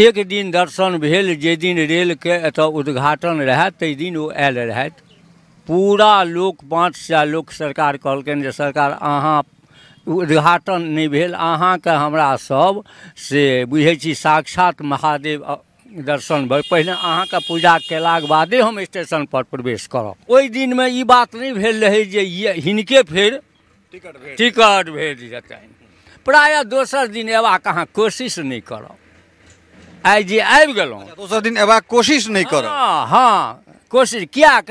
एक दिन दर्शन भेल जे दिन के एत उद्घाटन रहे ते दिन वो आयल रहे पूरा लोक पाँच सए लोक सरकार कहलकनि जे सरकार अहाँ उद्घाटन नहीं भेल हमरा सब से बुझे साक्षात महादेव दर्शन पहले अहाँ अहाँके पूजा के बादे हम स्टेशन पर प्रवेश करब ओहि में ई बात नहीं भेल रहे जे हिनके फिर टिकट भेज टिकट प्राय दोसर दिन एवा कहाँ कोशिश नहीं करब आई जे आब ग अच्छा, दोसर दिन अब कोशिश नहीं कर हाँ कोशिश किएक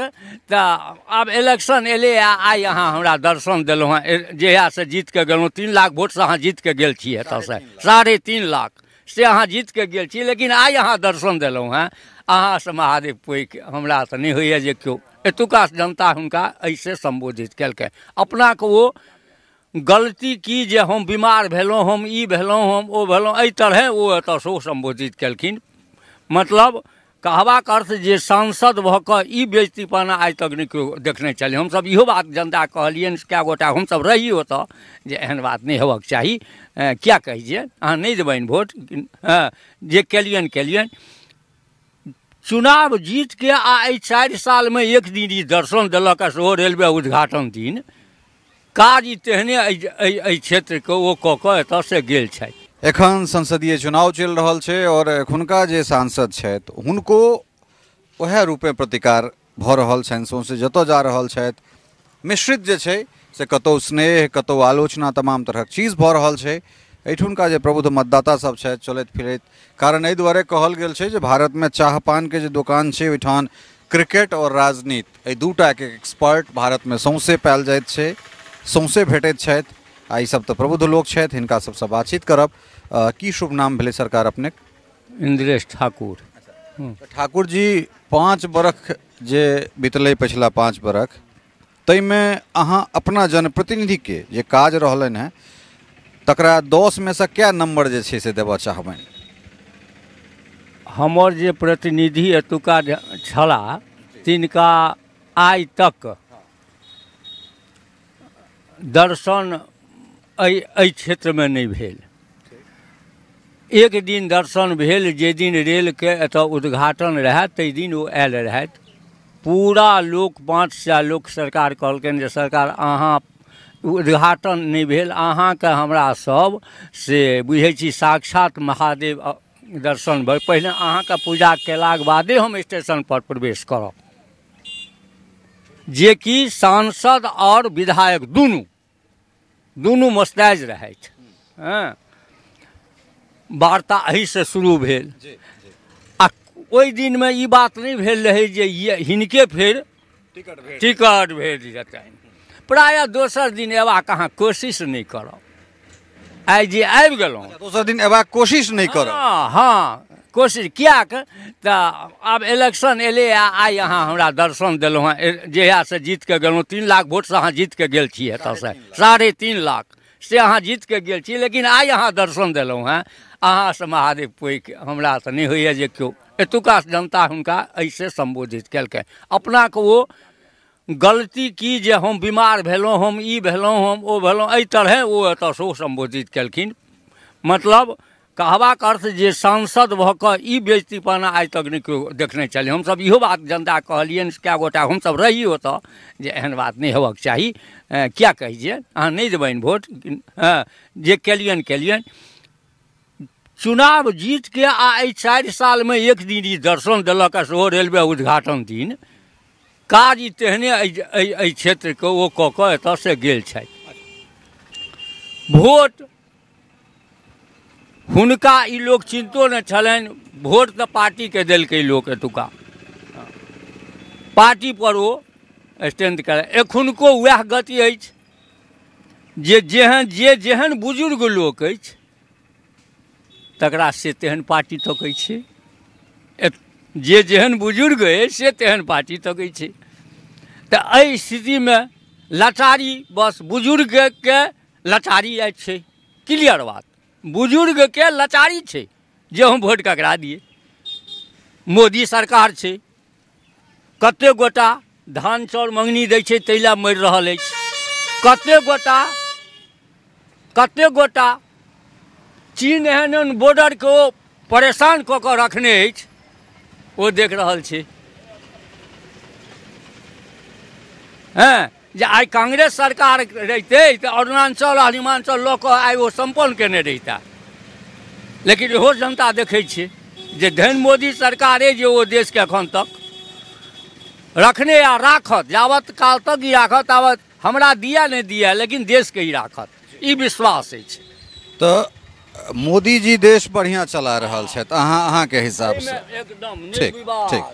आब इलेक्शन एल आई अहाँ हमरा दर्शन देलहुँ जहिया से जीत के गलो तीन लाख वोट से अहाँ जीत के गेल छी साढ़े तीन लाख से अहाँ जीत के गेल छी लेकिन आई अहाँ दर्शन देलहुँ अहाँ से महादेव पैघ हमरा तो नहीं हो एतुका जनता हुनका संबोधित सम्बोधित अपना को वो गलती की जे हम बीमार भेलों हम ई भेलों हम ओ भेलहुँ एहि तरहे ओ एतयसँ सम्बोधित केलखिन मतलब कहबाक अर्थ जे सांसद भऽ कऽ ई बेजतीपना आइ तक नहि केओ देखने छलियै हमसभ इहो बात जनता कहलियनि कए गोटा हमसभ रही ओतऽ जे एहन बात नहि हेबाक चाही किया कही जे अहाँ नहि देबनि भोट जे केलियनि केलियनि चुनाव जीतके आ एहि चारि सालमे एक दिन ई दर्शन देलक आ सेहो रेलवे उद्घाटन दिन काज तेहने क्षेत्र के वो कऽ गेल एखन संसदीय चुनाव चल रहा है और अखुनका जे सांसद छथि हुनको रूप रूपे प्रतिकार भऽ रहल छनि जा रहल छथि मिश्रित जे छै से कतौ स्नेह कतौ आलोचना तमाम तरहक चीज भ रहल छै एहिठुनका जे प्रबुद्ध मतदातासभ छथि चलैत फिरैत कारण एहि दुआरे कहल गेल छै जे में चाह के जे दोकान छै ओहिठाम क्रिकेट और राजनीति एहि के टाके एक्सपर्ट में सौंसे पायल जाइत छै सौंसे भेटैत छथि आ ईसभ तऽ प्रबुद्ध लोक छथि हिनका बातचीत करब की शुभ नाम भेलै सरकार अपने इंद्रेश ठाकुर अच्छा। हम्म। ठाकुर जी पाँच बरख जे बीतल पछिला पाँच बरख ताहिमे अहाँ अपना जनप्रतिनिधिके जे काज रहलनि हेँ तकरा में से कए नम्बर जे छै से देबय चाहबनि हमर जे प्रतिनिधि एतुका छलाह तिनका आइ तक दर्शन क्षेत्र में नहीं भेल एक दिन दर्शन भेल जे दिन के एतय उद्घाटन रहे ते दिन वो आयल रह पूरा लोक पाँच सए लोक सरकार कहलकनि सरकार अहाँ उद्घाटन नहीं भेल हमरा सब से बुझे साक्षात महादेव दर्शन पहले अहाँ अहाँके पूजा के बादे हम स्टेशन पर प्रवेश करब कि सांसद और विधायक दुनू दुनू मस्ताज रह हाँ। वार्ता वार्ता से शुरू भेल आई दिन में ई बात नहीं भेल रहे जे हिनके फेर टिकट भेज जत प्रायः दोसर दिन अयबाक अहाँ कोशिश नहीं करब आई जे आबि गेलहुँ अच्छा, दोसर दिन अयबाक कोशिश नहीं करब हाँ, हाँ। कोशिश किया तऽ आब इलेक्शन एल आई अहाँ हमारा दर्शन देलहुँ जहिया से जीत के गलो तीन लाख वोट से अहाँ जीत के गल साढ़े तीन लाख से अहाँ जीत के गल लेकिन आई अहाँ दर्शन देलहुँ अहाँ से महादेव पैक से नहीं होइए जे क्यों एतुका जनता हुनका संबोधित कलक अपना अपनाके वो गलती की जे हम बीमार भेलों हम ई भेलों हम ओ भेलों ऐ तरह वो एतयसँ सो संबोधित कलखिन मतलब का अर्थ जो सांसद भ कऽ आज तक नहीं क्यों देखने हम सब इो बात जनता कहलिए क्या गोटा सब रही ओतऽ एहन बात नहीं होबक चाही क्या कहिए छियै नहीं देवन वोट जे केलियनि केलियनि चुनाव के आ चार साल में एक दिन ये दर्शन दिलक रेलवे उद्घाटन दिन काज तेहने क्षेत्र के वो कह से गेल हुनका लोग चिंतो न नहि छलनि भोट तऽ पार्टीके देलकै लोक एतुका पर वो स्टैंड कर एखुनको वह गति जे जेहन जे जेहन बुजुर्ग लोग तक तकरा से तेहन पार्टी तक जे जेहन बुजुर्ग है से तेहन पार्टी तक तो तऽ एहि लाचारी बस बुजुर्ग लाचारी लटारी छै क्लियर बात बुजुर्ग के लाचारी छै जे हम भोट ककरा दिए मोदी सरकार छै कते गोटा धान चाउर मंगनी दै छै ताहि लए मरि कते गोटा कतेक गोटा चीन एहन एहन बॉर्डरके ओ परेशान कऽ कऽ रखने अछि ओ देख रहल छै हैं जे आई कांग्रेस सरकार रहते तो अरुणाचल आ हिमाञ्चल लऽ कऽ आइ ओ सम्पन्न कयने रहिता लेकिन इहो जनता देखै छै जे धन मोदी सरकारे जे ओ देशके एखन तक रखने आ राखत जावत काल तक ई राखत ताबत हमरा दिया नहि दिया लेकिन देशके ई राखत ई विश्वास अछि तऽ मोदी जी देश बढ़िया चला रहल छथि अहाँ अहाँके हिसाबसँ ठीक ठीक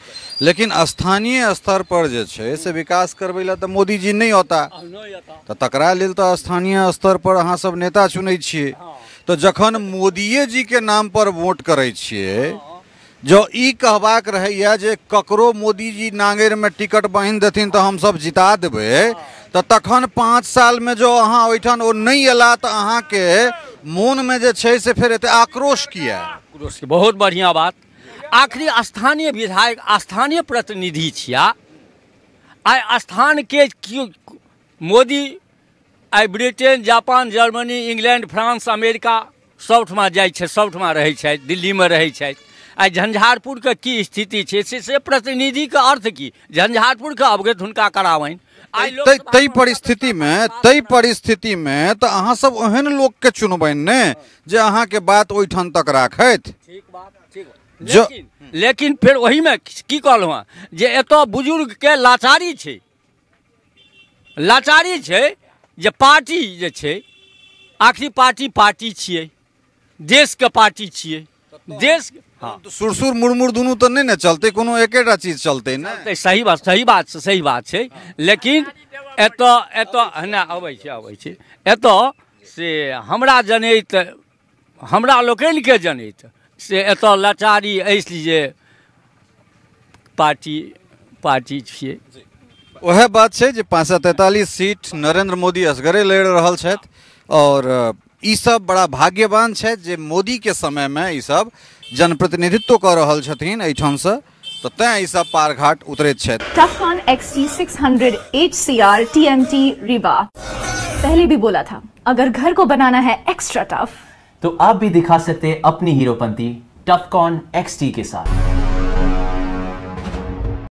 लेकिन स्थानीय स्तर पर जे से विकास करबै तो मोदी जी नहीं होता तो तकरा लेल तऽ स्थानीय स्तर पर अहाँ सब नेता चुनै छियै तो जखन मोदी जी के नाम पर वोट करै छियै जो ई कहबाक रहैया जे ककरो नांगेर में टिकट बान्हि देथिन हम सब जिता देबे तो तखन पाँच में जो अहाँ ओहिठाम ओ तो अयला के अहाँके में जे छे से फिर एते आक्रोश किया बहुत बढ़िया बात आखिरी स्थानीय विधायक स्थानीय प्रतिनिधि छिया स्थान के मोदी आई Britain Japan Germany England France America सभठाम जा छै रह दिल्ली में रह रहै छथि आइ की स्थिति है से से के अर्थ की झंझारपुर के अवगत हुनका में ताहि परिस्थिति में तो अहाँ सब ओहन के चुनबन ने जे के बात ओठन तक राखत ठीक बात ठीक जो लेकिन फिर वही में की कहलहुँ हँ जे बुजुर्ग के लाचारी छे लाचारी छे जे पार्टी जे छे आखिरी पार्टी पार्टी छे देश के पार्टी छे देश हाँ तो सुरसुर मुरमुर दोनों तो नहीं ना चलते कोनो एकेटा चीज चलते ना सही बात सही बात सही बात छे लेकिन एत एत नहि अबै छै अबै छै एतय से हमरा जनैत हमरा के जनैत से एत लाचारी अछि पार्टी पार्टी छे वह बात है जे पाँच सौ तैंतालीस सीट नरेंद्र मोदी असगरे लड़ रहा है और ईसभ बड़ा भाग्यवान मोदी जे समय में इस जनप्रतिनिधित्व रहा है अठम से तो तें ई सब पार घाट उतरैत पहले भी बोला था अगर घर को बनाना है एक्स्ट्रा टफ तो आप भी दिखा सकते हैं अपनी हीरोपंती टफकॉन एक्सटी के साथ